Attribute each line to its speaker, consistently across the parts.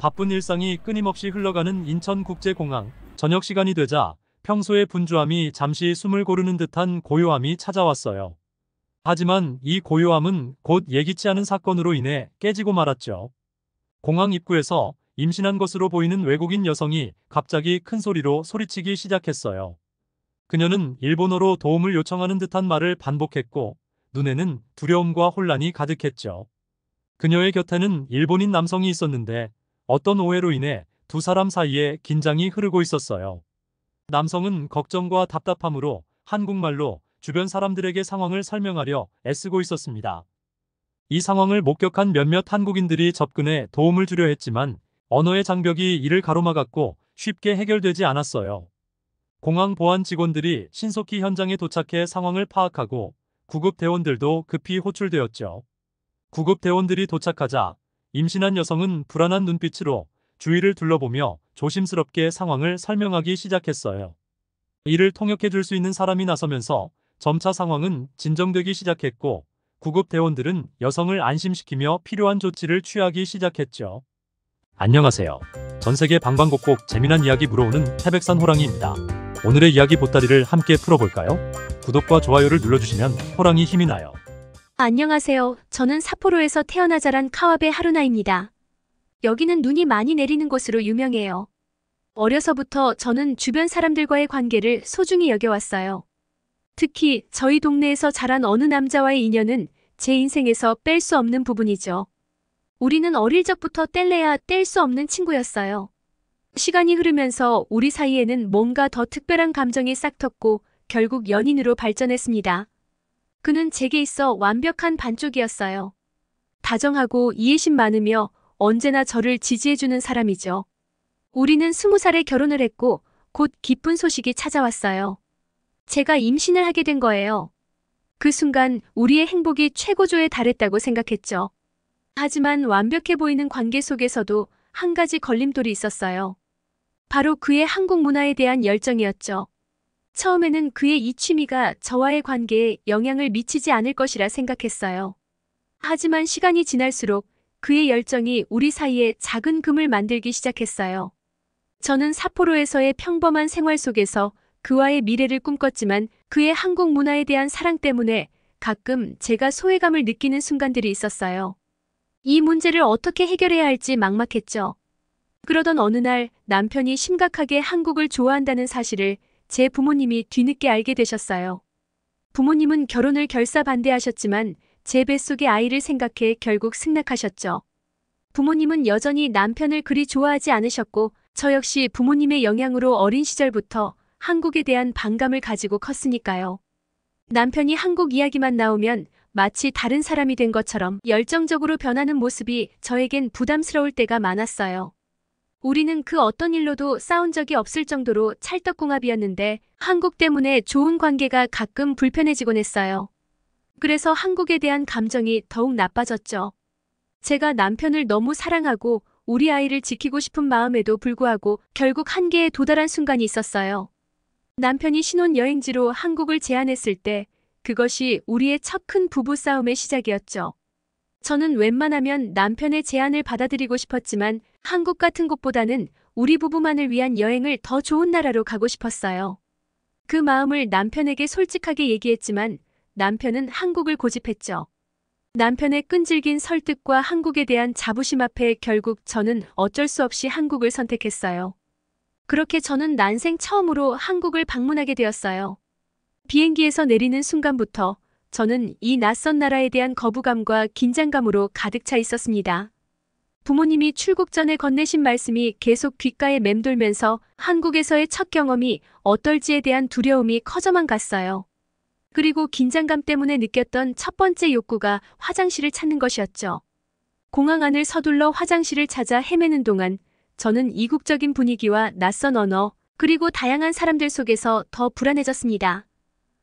Speaker 1: 바쁜 일상이 끊임없이 흘러가는 인천국제공항. 저녁 시간이 되자 평소의 분주함이 잠시 숨을 고르는 듯한 고요함이 찾아왔어요. 하지만 이 고요함은 곧 예기치 않은 사건으로 인해 깨지고 말았죠. 공항 입구에서 임신한 것으로 보이는 외국인 여성이 갑자기 큰 소리로 소리치기 시작했어요. 그녀는 일본어로 도움을 요청하는 듯한 말을 반복했고 눈에는 두려움과 혼란이 가득했죠. 그녀의 곁에는 일본인 남성이 있었는데 어떤 오해로 인해 두 사람 사이에 긴장이 흐르고 있었어요. 남성은 걱정과 답답함으로 한국말로 주변 사람들에게 상황을 설명하려 애쓰고 있었습니다. 이 상황을 목격한 몇몇 한국인들이 접근해 도움을 주려 했지만 언어의 장벽이 이를 가로막았고 쉽게 해결되지 않았어요. 공항 보안 직원들이 신속히 현장에 도착해 상황을 파악하고 구급 대원들도 급히 호출되었죠. 구급 대원들이 도착하자 임신한 여성은 불안한 눈빛으로 주위를 둘러보며 조심스럽게 상황을 설명하기 시작했어요. 이를 통역해 줄 수 있는 사람이 나서면서 점차 상황은 진정되기 시작했고 구급대원들은 여성을 안심시키며 필요한 조치를 취하기 시작했죠. 안녕하세요. 전세계 방방곡곡 재미난 이야기 물어오는 태백산 호랑이입니다. 오늘의 이야기 보따리를 함께 풀어볼까요? 구독과 좋아요를 눌러주시면 호랑이 힘이 나요.
Speaker 2: 안녕하세요. 저는 사포로에서 태어나 자란 카와베 하루나입니다. 여기는 눈이 많이 내리는 곳으로 유명해요. 어려서부터 저는 주변 사람들과의 관계를 소중히 여겨왔어요. 특히 저희 동네에서 자란 어느 남자와의 인연은 제 인생에서 뺄 수 없는 부분이죠. 우리는 어릴 적부터 뗄래야 뗄 수 없는 친구였어요. 시간이 흐르면서 우리 사이에는 뭔가 더 특별한 감정이 싹 텄고 결국 연인으로 발전했습니다. 그는 제게 있어 완벽한 반쪽이었어요. 다정하고 이해심 많으며 언제나 저를 지지해주는 사람이죠. 우리는 스무 살에 결혼을 했고 곧 기쁜 소식이 찾아왔어요. 제가 임신을 하게 된 거예요. 그 순간 우리의 행복이 최고조에 달했다고 생각했죠. 하지만 완벽해 보이는 관계 속에서도 한 가지 걸림돌이 있었어요. 바로 그의 한국 문화에 대한 열정이었죠. 처음에는 그의 이 취미가 저와의 관계에 영향을 미치지 않을 것이라 생각했어요. 하지만 시간이 지날수록 그의 열정이 우리 사이에 작은 금을 만들기 시작했어요. 저는 사포로에서의 평범한 생활 속에서 그와의 미래를 꿈꿨지만 그의 한국 문화에 대한 사랑 때문에 가끔 제가 소외감을 느끼는 순간들이 있었어요. 이 문제를 어떻게 해결해야 할지 막막했죠. 그러던 어느 날 남편이 심각하게 한국을 좋아한다는 사실을 제 부모님이 뒤늦게 알게 되셨어요. 부모님은 결혼을 결사 반대하셨지만 제 뱃속의 아이를 생각해 결국 승낙하셨죠. 부모님은 여전히 남편을 그리 좋아하지 않으셨고 저 역시 부모님의 영향으로 어린 시절부터 한국에 대한 반감을 가지고 컸으니까요. 남편이 한국 이야기만 나오면 마치 다른 사람이 된 것처럼 열정적으로 변하는 모습이 저에겐 부담스러울 때가 많았어요. 우리는 그 어떤 일로도 싸운 적이 없을 정도로 찰떡궁합이었는데 한국 때문에 좋은 관계가 가끔 불편해지곤 했어요. 그래서 한국에 대한 감정이 더욱 나빠졌죠. 제가 남편을 너무 사랑하고 우리 아이를 지키고 싶은 마음에도 불구하고 결국 한계에 도달한 순간이 있었어요. 남편이 신혼여행지로 한국을 제안했을 때 그것이 우리의 첫 큰 부부싸움의 시작이었죠. 저는 웬만하면 남편의 제안을 받아들이고 싶었지만 한국 같은 곳보다는 우리 부부만을 위한 여행을 더 좋은 나라로 가고 싶었어요. 그 마음을 남편에게 솔직하게 얘기했지만 남편은 한국을 고집했죠. 남편의 끈질긴 설득과 한국에 대한 자부심 앞에 결국 저는 어쩔 수 없이 한국을 선택했어요. 그렇게 저는 난생 처음으로 한국을 방문하게 되었어요. 비행기에서 내리는 순간부터 저는 이 낯선 나라에 대한 거부감과 긴장감으로 가득 차 있었습니다. 부모님이 출국 전에 건네신 말씀이 계속 귓가에 맴돌면서 한국에서의 첫 경험이 어떨지에 대한 두려움이 커져만 갔어요. 그리고 긴장감 때문에 느꼈던 첫 번째 욕구가 화장실을 찾는 것이었죠. 공항 안을 서둘러 화장실을 찾아 헤매는 동안 저는 이국적인 분위기와 낯선 언어, 그리고 다양한 사람들 속에서 더 불안해졌습니다.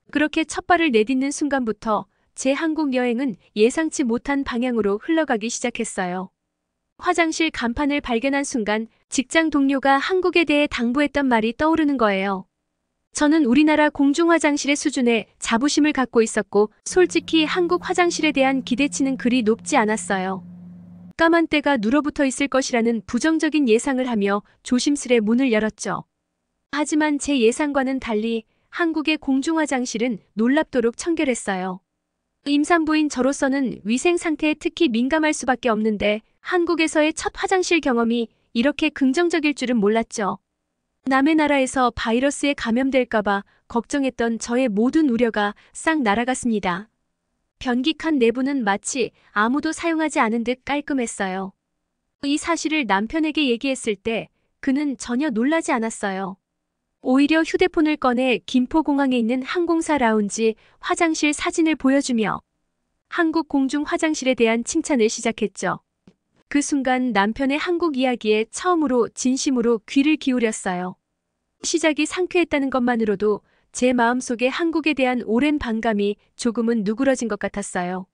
Speaker 2: 그렇게 첫 발을 내딛는 순간부터 제 한국 여행은 예상치 못한 방향으로 흘러가기 시작했어요. 화장실 간판을 발견한 순간 직장 동료가 한국에 대해 당부했던 말이 떠오르는 거예요. 저는 우리나라 공중 화장실의 수준에 자부심을 갖고 있었고 솔직히 한국 화장실에 대한 기대치는 그리 높지 않았어요. 까만 때가 눌어붙어 있을 것이라는 부정적인 예상을 하며 조심스레 문을 열었죠. 하지만 제 예상과는 달리 한국의 공중 화장실은 놀랍도록 청결했어요. 임산부인 저로서는 위생 상태에 특히 민감할 수밖에 없는데 한국에서의 첫 화장실 경험이 이렇게 긍정적일 줄은 몰랐죠. 남의 나라에서 바이러스에 감염될까봐 걱정했던 저의 모든 우려가 싹 날아갔습니다. 변기칸 내부는 마치 아무도 사용하지 않은 듯 깔끔했어요. 이 사실을 남편에게 얘기했을 때 그는 전혀 놀라지 않았어요. 오히려 휴대폰을 꺼내 김포공항에 있는 항공사 라운지 화장실 사진을 보여주며 한국 공중 화장실에 대한 칭찬을 시작했죠. 그 순간 남편의 한국 이야기에 처음으로 진심으로 귀를 기울였어요. 시작이 상쾌했다는 것만으로도 제 마음속에 한국에 대한 오랜 반감이 조금은 누그러진 것 같았어요.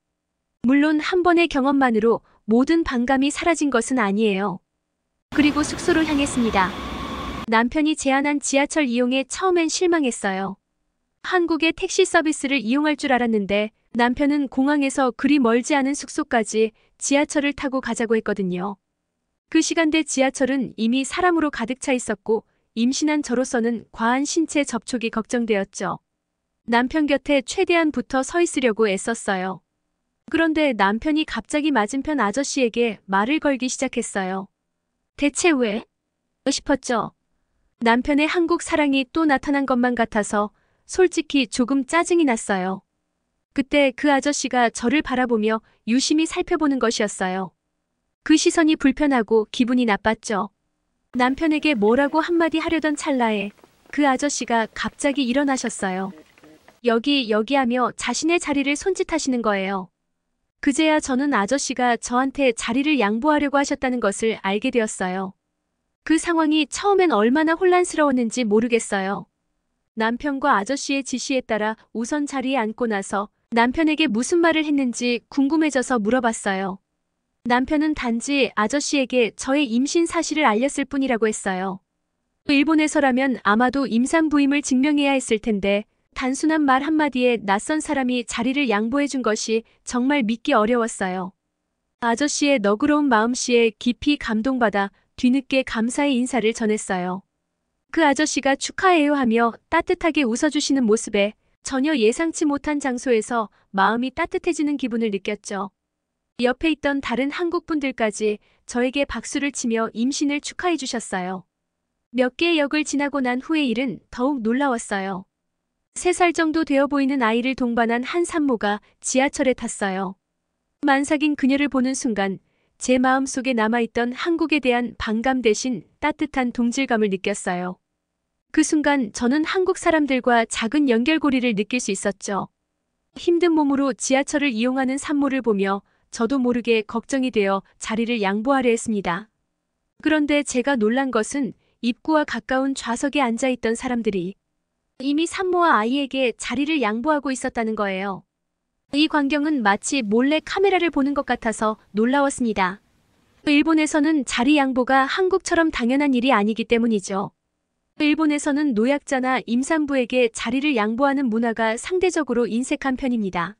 Speaker 2: 물론 한 번의 경험만으로 모든 반감이 사라진 것은 아니에요. 그리고 숙소로 향했습니다. 남편이 제안한 지하철 이용에 처음엔 실망했어요. 한국의 택시 서비스를 이용할 줄 알았는데 남편은 공항에서 그리 멀지 않은 숙소까지 지하철을 타고 가자고 했거든요. 그 시간대 지하철은 이미 사람으로 가득 차 있었고 임신한 저로서는 과한 신체 접촉이 걱정되었죠. 남편 곁에 최대한 붙어 서 있으려고 애썼어요. 그런데 남편이 갑자기 맞은편 아저씨에게 말을 걸기 시작했어요. 대체 왜? 싶었죠. 남편의 한국 사랑이 또 나타난 것만 같아서 솔직히 조금 짜증이 났어요. 그때 그 아저씨가 저를 바라보며 유심히 살펴보는 것이었어요. 그 시선이 불편하고 기분이 나빴죠. 남편에게 뭐라고 한마디 하려던 찰나에 그 아저씨가 갑자기 일어나셨어요. 여기 여기 하며 자신의 자리를 손짓하시는 거예요. 그제야 저는 아저씨가 저한테 자리를 양보하려고 하셨다는 것을 알게 되었어요. 그 상황이 처음엔 얼마나 혼란스러웠는지 모르겠어요. 남편과 아저씨의 지시에 따라 우선 자리에 앉고 나서 남편에게 무슨 말을 했는지 궁금해져서 물어봤어요. 남편은 단지 아저씨에게 저의 임신 사실을 알렸을 뿐이라고 했어요. 일본에서라면 아마도 임산 부임을 증명해야 했을 텐데 단순한 말 한마디에 낯선 사람이 자리를 양보해 준 것이 정말 믿기 어려웠어요. 아저씨의 너그러운 마음씨에 깊이 감동받아 뒤늦게 감사의 인사를 전했어요. 그 아저씨가 축하해요 하며 따뜻하게 웃어주시는 모습에 전혀 예상치 못한 장소에서 마음이 따뜻해지는 기분을 느꼈죠. 옆에 있던 다른 한국분들까지 저에게 박수를 치며 임신을 축하해 주셨어요. 몇 개의 역을 지나고 난 후의 일은 더욱 놀라웠어요. 3살 정도 되어 보이는 아이를 동반한 한 산모가 지하철에 탔어요. 만삭인 그녀를 보는 순간 제 마음속에 남아있던 한국에 대한 반감 대신 따뜻한 동질감을 느꼈어요. 그 순간 저는 한국 사람들과 작은 연결고리를 느낄 수 있었죠. 힘든 몸으로 지하철을 이용하는 산모를 보며 저도 모르게 걱정이 되어 자리를 양보하려 했습니다. 그런데 제가 놀란 것은 입구와 가까운 좌석에 앉아있던 사람들이 이미 산모와 아이에게 자리를 양보하고 있었다는 거예요. 이 광경은 마치 몰래 카메라를 보는 것 같아서 놀라웠습니다. 일본에서는 자리 양보가 한국처럼 당연한 일이 아니기 때문이죠. 일본에서는 노약자나 임산부에게 자리를 양보하는 문화가 상대적으로 인색한 편입니다.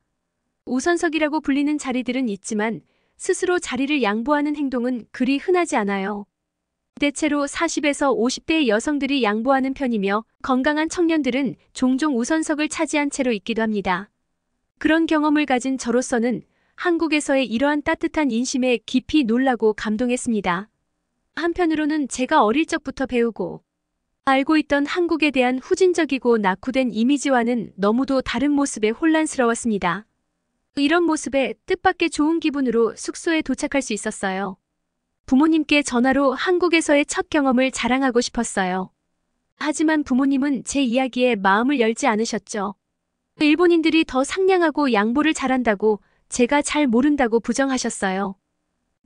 Speaker 2: 우선석이라고 불리는 자리들은 있지만 스스로 자리를 양보하는 행동은 그리 흔하지 않아요. 대체로 40에서 50대의 여성들이 양보하는 편이며 건강한 청년들은 종종 우선석을 차지한 채로 있기도 합니다. 그런 경험을 가진 저로서는 한국에서의 이러한 따뜻한 인심에 깊이 놀라고 감동했습니다. 한편으로는 제가 어릴 적부터 배우고 알고 있던 한국에 대한 후진적이고 낙후된 이미지와는 너무도 다른 모습에 혼란스러웠습니다. 이런 모습에 뜻밖의 좋은 기분으로 숙소에 도착할 수 있었어요. 부모님께 전화로 한국에서의 첫 경험을 자랑하고 싶었어요. 하지만 부모님은 제 이야기에 마음을 열지 않으셨죠. 일본인들이 더 상냥하고 양보를 잘한다고 제가 잘 모른다고 부정하셨어요.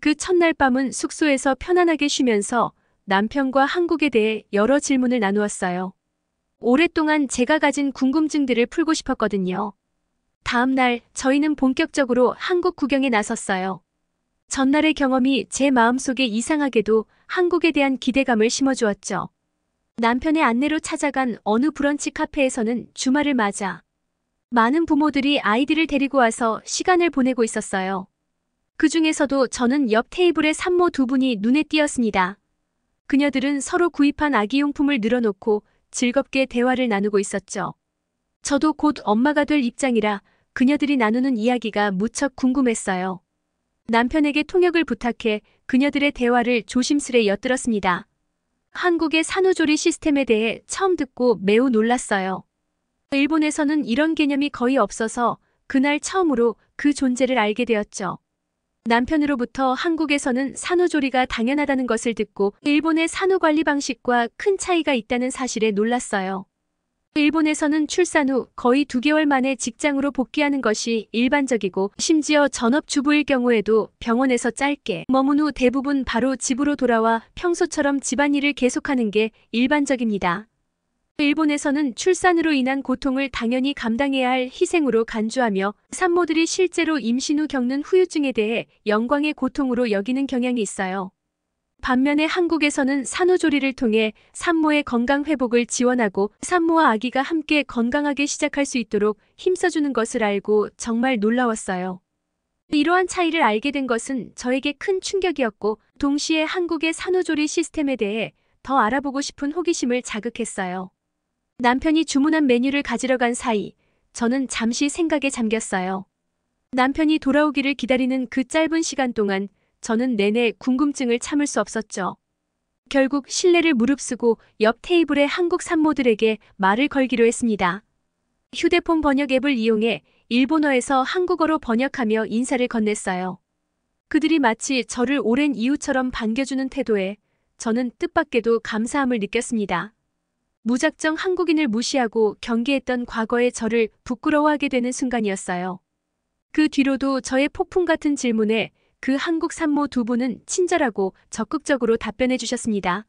Speaker 2: 그 첫날 밤은 숙소에서 편안하게 쉬면서 남편과 한국에 대해 여러 질문을 나누었어요. 오랫동안 제가 가진 궁금증들을 풀고 싶었거든요. 다음 날 저희는 본격적으로 한국 구경에 나섰어요. 전날의 경험이 제 마음속에 이상하게도 한국에 대한 기대감을 심어주었죠. 남편의 안내로 찾아간 어느 브런치 카페에서는 주말을 맞아 많은 부모들이 아이들을 데리고 와서 시간을 보내고 있었어요. 그 중에서도 저는 옆 테이블의 산모 두 분이 눈에 띄었습니다. 그녀들은 서로 구입한 아기용품을 늘어놓고 즐겁게 대화를 나누고 있었죠. 저도 곧 엄마가 될 입장이라 그녀들이 나누는 이야기가 무척 궁금했어요. 남편에게 통역을 부탁해 그녀들의 대화를 조심스레 엿들었습니다. 한국의 산후조리 시스템에 대해 처음 듣고 매우 놀랐어요. 일본에서는 이런 개념이 거의 없어서 그날 처음으로 그 존재를 알게 되었죠. 남편으로부터 한국에서는 산후조리가 당연하다는 것을 듣고 일본의 산후관리 방식과 큰 차이가 있다는 사실에 놀랐어요. 일본에서는 출산 후 거의 2개월 만에 직장으로 복귀하는 것이 일반적이고 심지어 전업주부일 경우에도 병원에서 짧게 머문 후 대부분 바로 집으로 돌아와 평소처럼 집안일을 계속하는 게 일반적입니다. 일본에서는 출산으로 인한 고통을 당연히 감당해야 할 희생으로 간주하며 산모들이 실제로 임신 후 겪는 후유증에 대해 영광의 고통으로 여기는 경향이 있어요. 반면에 한국에서는 산후조리를 통해 산모의 건강 회복을 지원하고 산모와 아기가 함께 건강하게 시작할 수 있도록 힘써주는 것을 알고 정말 놀라웠어요. 이러한 차이를 알게 된 것은 저에게 큰 충격이었고 동시에 한국의 산후조리 시스템에 대해 더 알아보고 싶은 호기심을 자극했어요. 남편이 주문한 메뉴를 가지러 간 사이 저는 잠시 생각에 잠겼어요. 남편이 돌아오기를 기다리는 그 짧은 시간 동안 저는 내내 궁금증을 참을 수 없었죠. 결국 실내를 무릅쓰고 옆 테이블의 한국 산모들에게 말을 걸기로 했습니다. 휴대폰 번역 앱을 이용해 일본어에서 한국어로 번역하며 인사를 건넸어요. 그들이 마치 저를 오랜 이웃처럼 반겨주는 태도에 저는 뜻밖에도 감사함을 느꼈습니다. 무작정 한국인을 무시하고 경계했던 과거의 저를 부끄러워하게 되는 순간이었어요. 그 뒤로도 저의 폭풍 같은 질문에 그 한국 산모 두 분은 친절하고 적극적으로 답변해 주셨습니다.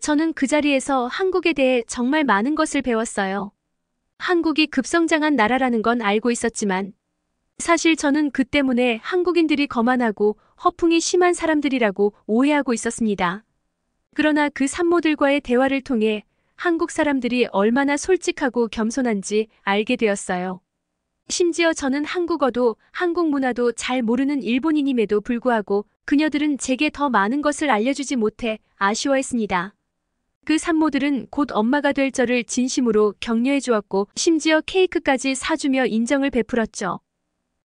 Speaker 2: 저는 그 자리에서 한국에 대해 정말 많은 것을 배웠어요. 한국이 급성장한 나라라는 건 알고 있었지만 사실 저는 그 때문에 한국인들이 거만하고 허풍이 심한 사람들이라고 오해하고 있었습니다. 그러나 그 산모들과의 대화를 통해 한국 사람들이 얼마나 솔직하고 겸손한지 알게 되었어요. 심지어 저는 한국어도 한국 문화도 잘 모르는 일본인임에도 불구하고 그녀들은 제게 더 많은 것을 알려주지 못해 아쉬워했습니다. 그 산모들은 곧 엄마가 될 저를 진심으로 격려해 주었고 심지어 케이크까지 사주며 인정을 베풀었죠.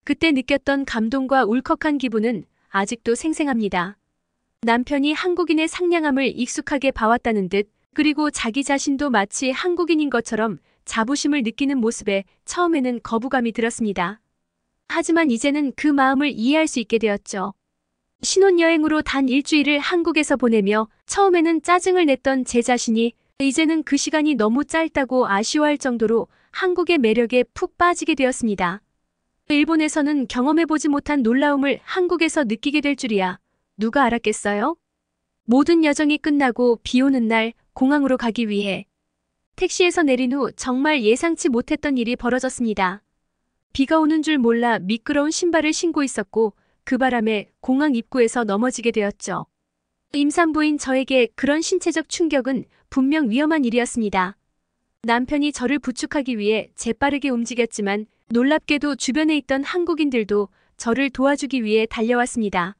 Speaker 2: 그때 느꼈던 감동과 울컥한 기분은 아직도 생생합니다. 남편이 한국인의 상냥함을 익숙하게 봐왔다는 듯 그리고 자기 자신도 마치 한국인인 것처럼 자부심을 느끼는 모습에 처음에는 거부감이 들었습니다. 하지만 이제는 그 마음을 이해할 수 있게 되었죠. 신혼여행으로 단 일주일을 한국에서 보내며 처음에는 짜증을 냈던 제 자신이 이제는 그 시간이 너무 짧다고 아쉬워할 정도로 한국의 매력에 푹 빠지게 되었습니다. 일본에서는 경험해보지 못한 놀라움을 한국에서 느끼게 될 줄이야. 누가 알았겠어요? 모든 여정이 끝나고 비 오는 날 공항으로 가기 위해 택시에서 내린 후 정말 예상치 못했던 일이 벌어졌습니다. 비가 오는 줄 몰라 미끄러운 신발을 신고 있었고 그 바람에 공항 입구에서 넘어지게 되었죠. 임산부인 저에게 그런 신체적 충격은 분명 위험한 일이었습니다. 남편이 저를 부축하기 위해 재빠르게 움직였지만 놀랍게도 주변에 있던 한국인들도 저를 도와주기 위해 달려왔습니다.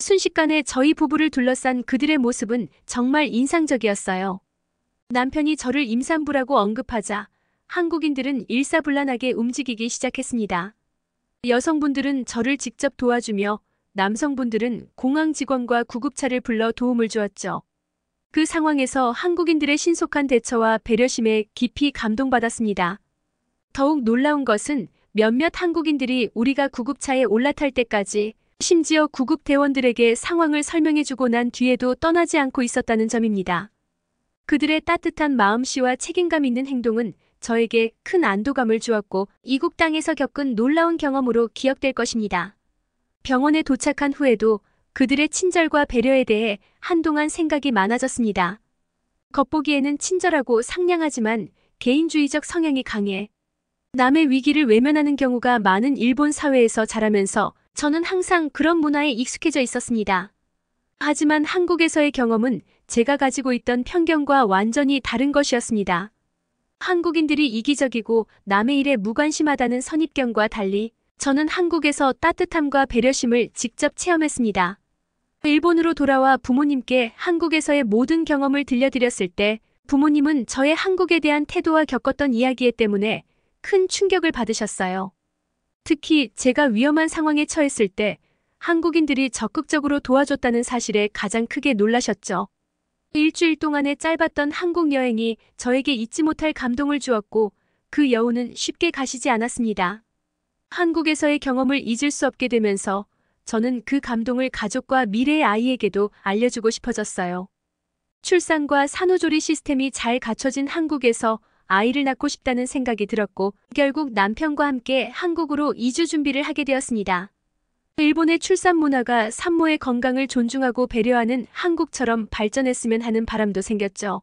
Speaker 2: 순식간에 저희 부부를 둘러싼 그들의 모습은 정말 인상적이었어요. 남편이 저를 임산부라고 언급하자 한국인들은 일사불란하게 움직이기 시작했습니다. 여성분들은 저를 직접 도와주며 남성분들은 공항 직원과 구급차를 불러 도움을 주었죠. 그 상황에서 한국인들의 신속한 대처와 배려심에 깊이 감동받았습니다. 더욱 놀라운 것은 몇몇 한국인들이 우리가 구급차에 올라탈 때까지 심지어 구급 대원들에게 상황을 설명해주고 난 뒤에도 떠나지 않고 있었다는 점입니다. 그들의 따뜻한 마음씨와 책임감 있는 행동은 저에게 큰 안도감을 주었고 이국 땅에서 겪은 놀라운 경험으로 기억될 것입니다. 병원에 도착한 후에도 그들의 친절과 배려에 대해 한동안 생각이 많아졌습니다. 겉보기에는 친절하고 상냥하지만 개인주의적 성향이 강해 남의 위기를 외면하는 경우가 많은 일본 사회에서 자라면서 저는 항상 그런 문화에 익숙해져 있었습니다. 하지만 한국에서의 경험은 제가 가지고 있던 편견과 완전히 다른 것이었습니다. 한국인들이 이기적이고 남의 일에 무관심하다는 선입견과 달리 저는 한국에서 따뜻함과 배려심을 직접 체험했습니다. 일본으로 돌아와 부모님께 한국에서의 모든 경험을 들려드렸을 때 부모님은 저의 한국에 대한 태도와 겪었던 이야기 때문에 큰 충격을 받으셨어요. 특히 제가 위험한 상황에 처했을 때 한국인들이 적극적으로 도와줬다는 사실에 가장 크게 놀라셨죠. 일주일 동안의 짧았던 한국 여행이 저에게 잊지 못할 감동을 주었고 그 여우는 쉽게 가시지 않았습니다. 한국에서의 경험을 잊을 수 없게 되면서 저는 그 감동을 가족과 미래의 아이에게도 알려주고 싶어졌어요. 출산과 산후조리 시스템이 잘 갖춰진 한국에서 아이를 낳고 싶다는 생각이 들었고 결국 남편과 함께 한국으로 이주 준비를 하게 되었습니다. 일본의 출산 문화가 산모의 건강을 존중하고 배려하는 한국처럼 발전했으면 하는 바람도 생겼죠.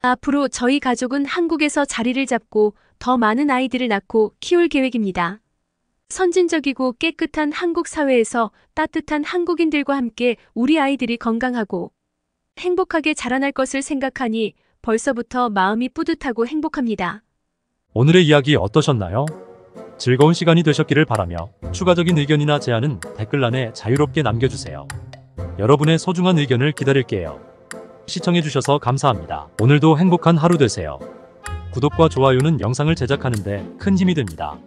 Speaker 2: 앞으로 저희 가족은 한국에서 자리를 잡고 더 많은 아이들을 낳고 키울 계획입니다. 선진적이고 깨끗한 한국 사회에서 따뜻한 한국인들과 함께 우리 아이들이 건강하고 행복하게 자라날 것을 생각하니 벌써부터 마음이 뿌듯하고 행복합니다.
Speaker 1: 오늘의 이야기 어떠셨나요? 즐거운 시간이 되셨기를 바라며 추가적인 의견이나 제안은 댓글란에 자유롭게 남겨주세요. 여러분의 소중한 의견을 기다릴게요. 시청해주셔서 감사합니다. 오늘도 행복한 하루 되세요. 구독과 좋아요는 영상을 제작하는데 큰 힘이 됩니다.